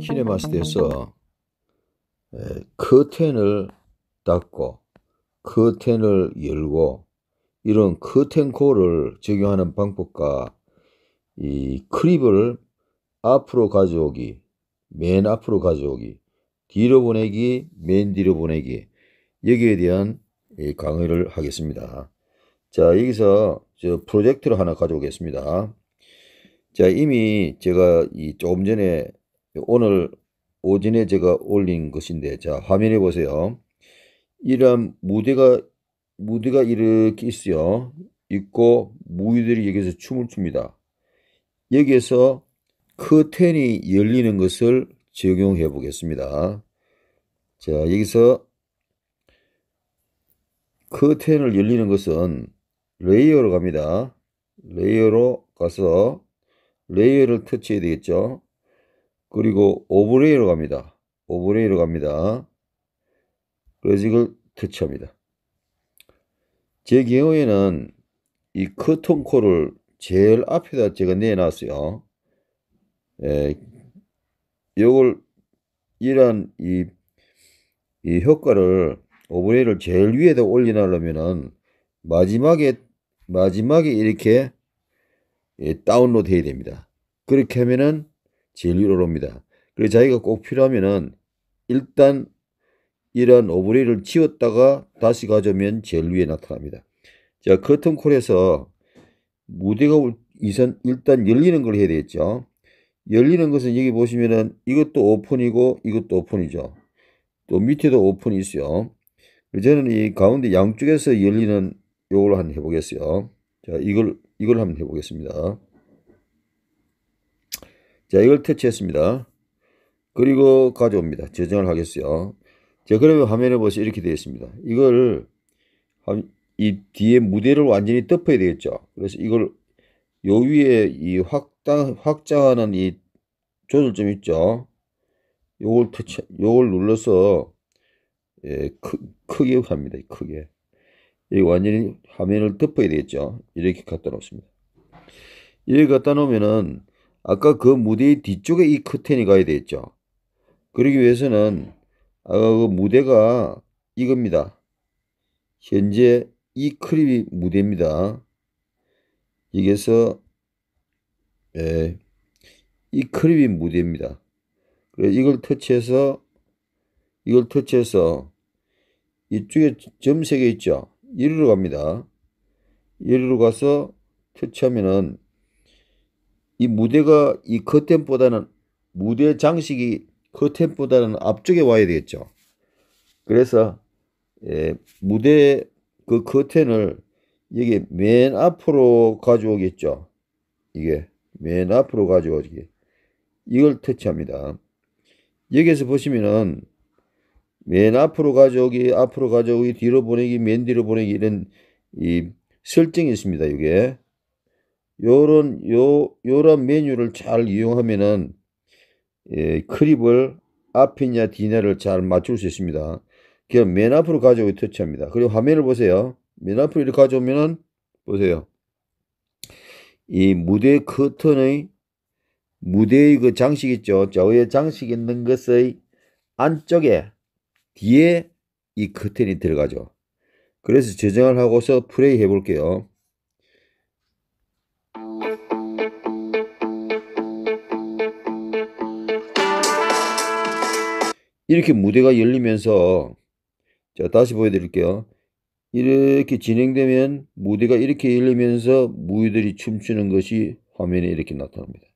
키네마스에서 커튼을 닫고 커튼을 열고 이런 그 커튼콜을 적용하는 방법과 이 크립을 앞으로 가져오기, 맨 앞으로 가져오기, 뒤로 보내기, 맨 뒤로 보내기 여기에 대한 강의를 하겠습니다. 자 여기서 저 프로젝트를 하나 가져오겠습니다. 자 이미 제가 이 조금 전에 오늘 오전에 제가 올린 것인데 자 화면에 보세요. 이런 무대가 무대가 이렇게 있어요. 있고 무희들이 여기서 춤을 춥니다. 여기에서 커튼이 열리는 것을 적용해 보겠습니다. 자 여기서 커튼을 열리는 것은 레이어로 갑니다. 레이어로 가서 레이어를 터치해야 되겠죠. 그리고 오브레이로 갑니다. 오브레이로 갑니다. 그래서 이걸 터치합니다. 제 경우에는 이 커튼콜을 제일 앞에다 제가 내놨어요. 예, 요걸 이런 이, 이 효과를 오브레이를 제일 위에다 올려놓으려면은 마지막에 마지막에 이렇게 예, 다운로드 해야 됩니다. 그렇게 하면은 제일 위로 옵니다. 그리고 자기가 꼭 필요하면은 일단 이런 오브레이를 지웠다가 다시 가져오면 제일 위에 나타납니다. 자, 커튼콜에서 무대가 이선 일단 열리는 걸 해야 되겠죠. 열리는 것은 여기 보시면은 이것도 오픈이고 이것도 오픈이죠. 또 밑에도 오픈이 있어요. 저는 이 가운데 양쪽에서 열리는 요걸 한번 해보겠어요. 자, 이걸, 이걸 한번 해보겠습니다. 자, 이걸 퇴치했습니다 그리고 가져옵니다. 재정을 하겠어요. 자, 그러면 화면에 보시 이렇게 되어 있습니다. 이걸 이 뒤에 무대를 완전히 덮어야 되겠죠. 그래서 이걸 요 위에 이 확장 확장하는 이 조절점 있죠. 요걸 터치 요걸 눌러서 예, 크, 크게 합니다. 크게. 이 완전히 화면을 덮어야 되겠죠. 이렇게 갖다 놓습니다. 이렇게 갖다 놓으면은 아까 그 무대의 뒤쪽에 이 커튼이 가야 되겠죠. 그러기 위해서는 아, 그 무대가 이겁니다. 현재 이 크립이 무대입니다. 여기서 예, 이 크립이 무대입니다. 그래서 이걸 터치해서 이걸 터치해서 이쪽에 점세개 있죠. 이리로 갑니다. 이리로 가서 터치하면은 이 무대가 이 커튼보다는 그 무대 장식이 커튼보다는 그 앞쪽에 와야 되겠죠. 그래서 예, 무대 그 커튼을 여기 맨 앞으로 가져오겠죠. 이게 맨 앞으로 가져오기. 이걸 터치합니다. 여기에서 보시면은 맨 앞으로 가져오기, 앞으로 가져오기, 뒤로 보내기, 맨 뒤로 보내기 이런 이 설정이 있습니다. 이게 요런 요 요런 메뉴를 잘 이용하면은 예, 크립을 앞이냐 뒤냐를 잘 맞출 수 있습니다. 그럼 맨 앞으로 가져오기 터치합니다. 그리고 화면을 보세요. 맨 앞으로 이렇게 가져오면은 보세요. 이 무대 커튼의 무대의 그 장식 있죠. 저의 장식 있는 것의 안쪽에 뒤에 이 커튼이 들어가죠. 그래서 저장을 하고서 플레이 해볼게요. 이렇게 무대가 열리면서 자 다시 보여드릴게요. 이렇게 진행되면 무대가 이렇게 열리면서 무희들이 춤추는 것이 화면에 이렇게 나타납니다.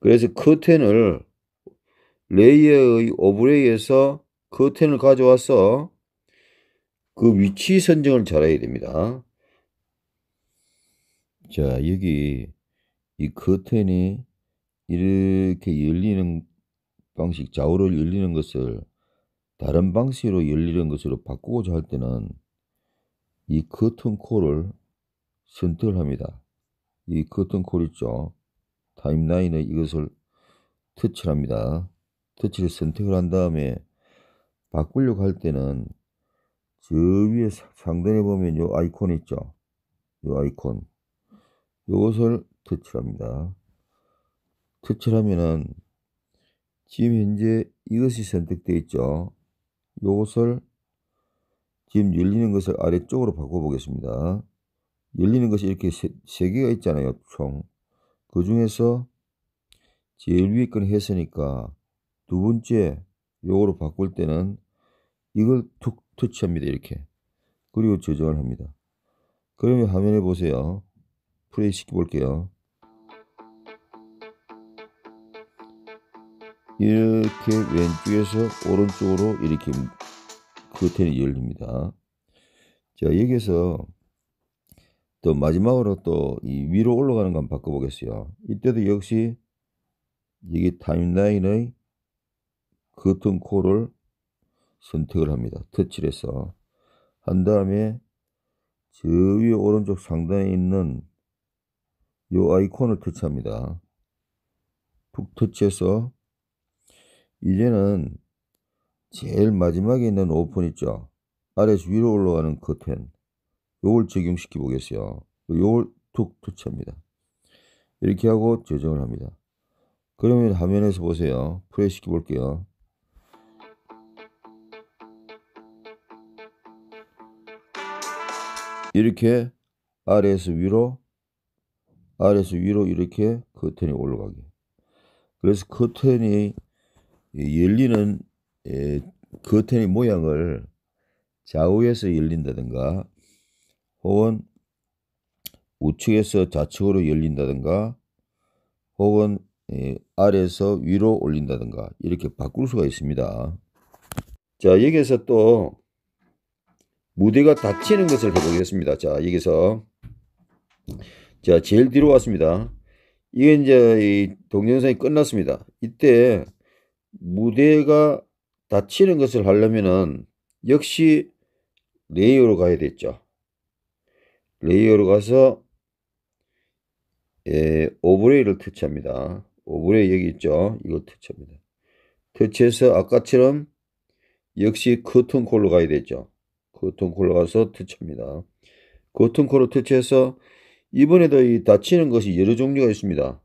그래서 커튼을 레이어의 오브레이에서 커튼을 가져와서 그 위치 선정을 잘해야 됩니다. 자 여기 이 커튼이 이렇게 열리는 방식 좌우로 열리는 것을 다른 방식으로 열리는 것으로 바꾸고자 할 때는 이 커튼 콜을 선택을 합니다. 이 커튼 콜 있죠. 타임라인에 이것을 터치를 합니다. 터치를 선택을 한 다음에 바꾸려고 할 때는 저 위에 상단에 보면 이 아이콘 있죠. 이 아이콘. 이것을 터치를 합니다. 터치를 하면은 지금 현재 이것이 선택되어 있죠. 이것을 지금 열리는 것을 아래쪽으로 바꿔보겠습니다. 열리는 것이 이렇게 세, 개가 있잖아요. 총. 그 중에서 제일 위에 건 했으니까 두 번째 요거로 바꿀 때는 이걸 툭 터치합니다. 이렇게. 그리고 저장을 합니다. 그러면 화면에 보세요. 플레이 시켜볼게요. 이렇게 왼쪽에서 오른쪽으로 이렇게 커튼이 그 열립니다. 자 여기에서 또 마지막으로 또 이 위로 올라가는 건 바꿔보겠어요. 이때도 역시 여기 타임라인의 커튼 코를 선택을 합니다. 터치를 해서 한 다음에 저 위에 오른쪽 상단에 있는 이 아이콘을 터치합니다. 푹 터치해서 이제는 제일 마지막에 있는 오픈 있죠. 아래에서 위로 올라가는 커튼. 요걸 적용시켜 보겠어요. 요걸 툭 터치합니다. 이렇게 하고 재정을 합니다. 그러면 화면에서 보세요. 플레이 시켜 볼게요. 이렇게 아래에서 위로 아래에서 위로 이렇게 커튼이 올라가게 그래서 커튼이 예, 열리는 겉의 예, 모양을 좌우에서 열린다든가 혹은 우측에서 좌측으로 열린다든가 혹은 예, 아래에서 위로 올린다든가 이렇게 바꿀 수가 있습니다. 자 여기에서 또 무대가 닫히는 것을 해보겠습니다. 자 여기서 자 제일 뒤로 왔습니다. 이게 이제 동영상이 끝났습니다. 이때 무대가 닫히는 것을 하려면은 역시 레이어로 가야 됐죠. 레이어로 가서 예, 오브레이를 터치합니다. 오브레이 여기 있죠. 이거 터치합니다. 터치해서 아까처럼 역시 커튼콜로 가야 되죠. 커튼콜로 가서 터치합니다. 커튼콜로 터치해서 이번에도 이닫히는 것이 여러 종류가 있습니다.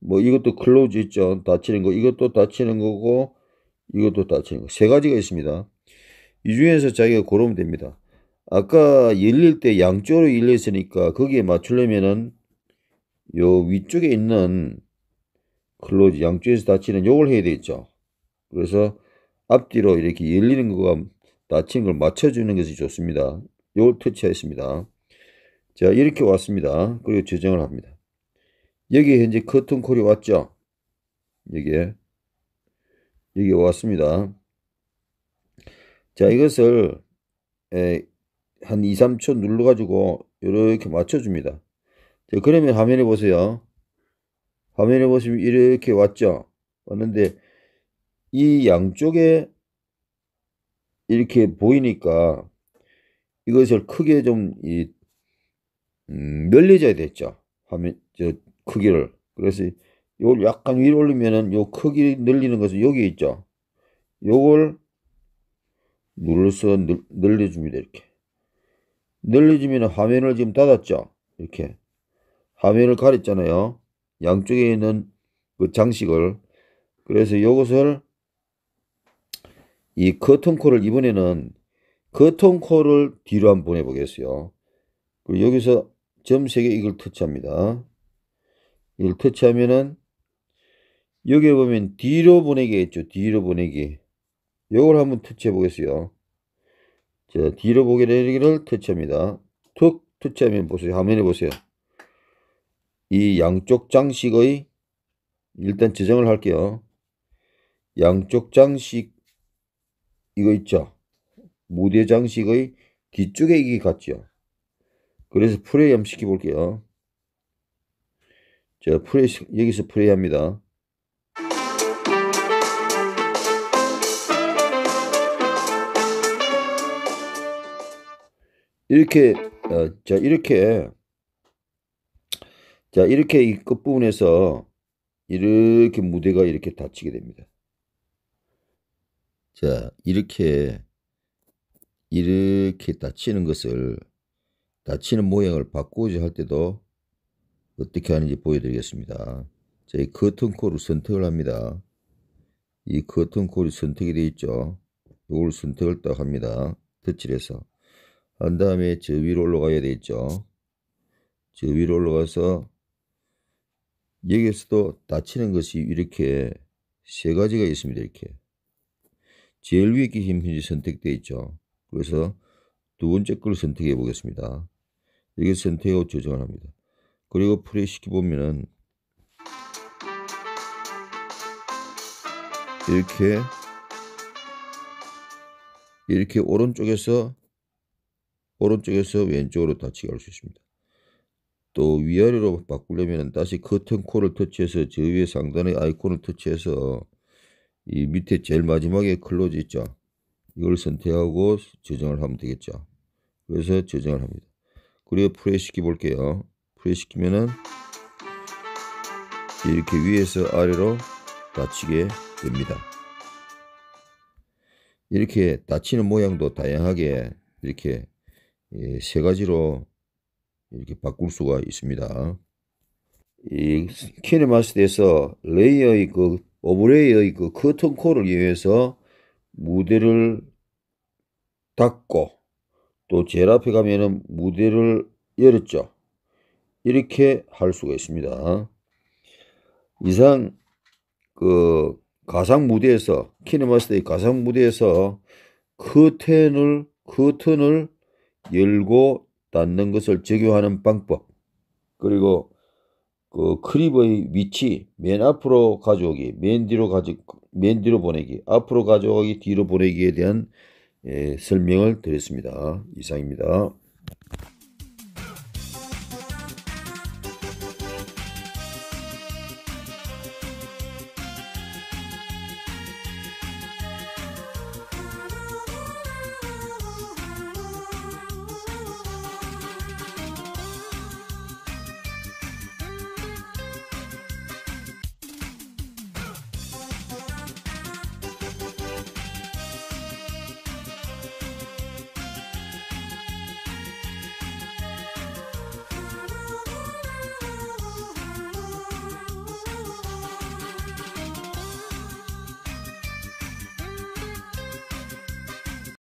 뭐 이것도 클로즈 있죠. 닫히는 거 이것도 닫히는 거고 이것도 닫히는 거. 세 가지가 있습니다. 이 중에서 자기가 고르면 됩니다. 아까 열릴 때 양쪽으로 열렸으니까 거기에 맞추려면은 요 위쪽에 있는 클로즈 양쪽에서 닫히는 요걸 해야 되겠죠. 그래서 앞뒤로 이렇게 열리는 거가 닫히는 걸 맞춰주는 것이 좋습니다. 요걸 터치하였습니다. 자 이렇게 왔습니다. 그리고 저장을 합니다. 여기에 현재 커튼콜이 왔죠. 여기에. 여기에 왔습니다. 자, 이것을 에, 한 2, 3초 눌러가지고 이렇게 맞춰줍니다. 자, 그러면 화면에 보세요. 화면에 보시면 이렇게 왔죠. 왔는데 이 양쪽에 이렇게 보이니까 이것을 크게 좀 이, 음, 늘려줘야 됐죠. 화면, 저, 크기를. 그래서 이걸 약간 위로 올리면은 요 크기 늘리는 것은 여기 있죠. 요걸 눌러서 늘, 늘려줍니다. 이렇게. 늘려주면 화면을 지금 닫았죠. 이렇게. 화면을 가렸잖아요. 양쪽에 있는 그 장식을. 그래서 이것을 이 커튼콜을 이번에는 커튼콜을 뒤로 한번 보내보겠어요. 그리고 여기서 점 3개 이걸 터치합니다. 이를 터치하면은 여기 보면 뒤로 보내기 있죠. 뒤로 보내기. 요걸 한번 터치해 보겠어요. 자, 뒤로 보게 되기를 터치합니다. 툭 터치하면 보세요. 화면에 보세요. 이 양쪽 장식의 일단 지정을 할게요. 양쪽 장식 이거 있죠. 무대 장식의 뒤쪽에 이게 같죠. 그래서 프레임 시켜 볼게요. 자, 프레 여기서 프레이 합니다. 이렇게 어, 자 이렇게 자 이렇게 이 끝부분에서 이렇게 무대가 이렇게 닫히게 됩니다. 자 이렇게 이렇게 닫히는 것을 닫히는 모양을 바꾸고자 할 때도 어떻게 하는지 보여드리겠습니다. 자, 이 커튼 콜을 선택을 합니다. 이 커튼 콜이 선택이 되어 있죠. 이걸 선택을 딱 합니다. 터치해서 한 다음에 저 위로 올라가야 되겠죠. 저 위로 올라가서 여기에서도 닫히는 것이 이렇게 세 가지가 있습니다. 이렇게 제일 위에 끼힘 현지 선택되어 있죠. 그래서 두 번째 걸 선택해 보겠습니다. 여기 선택하고 조정을 합니다. 그리고 프레시키 보면은 이렇게 이렇게 오른쪽에서 오른쪽에서 왼쪽으로 다치게 할 수 있습니다. 또 위아래로 바꾸려면 다시 커튼 콜을 터치해서 저 위에 상단의 아이콘을 터치해서 이 밑에 제일 마지막에 클로즈 있죠. 이걸 선택하고 저장을 하면 되겠죠. 그래서 저장을 합니다. 그리고 프레시 시켜볼게요. 분해시키면은 이렇게 위에서 아래로 닫히게 됩니다. 이렇게 닫히는 모양도 다양하게 이렇게 예, 세 가지로 이렇게 바꿀 수가 있습니다. 이 키네마스터에서 레이어의 그 오브레이의 어그 커튼 코를 이용해서 무대를 닫고 또 제일 앞에 가면은 무대를 열었죠. 이렇게 할 수가 있습니다. 이상 그 가상 무대에서 키네마스테이 가상 무대에서 커튼을 커튼을 열고 닫는 것을 적용하는 방법 그리고 그 크립의 위치 맨 앞으로 가져오기 맨 뒤로 가져 맨 뒤로 보내기 앞으로 가져가기 뒤로 보내기에 대한 예, 설명을 드렸습니다. 이상입니다.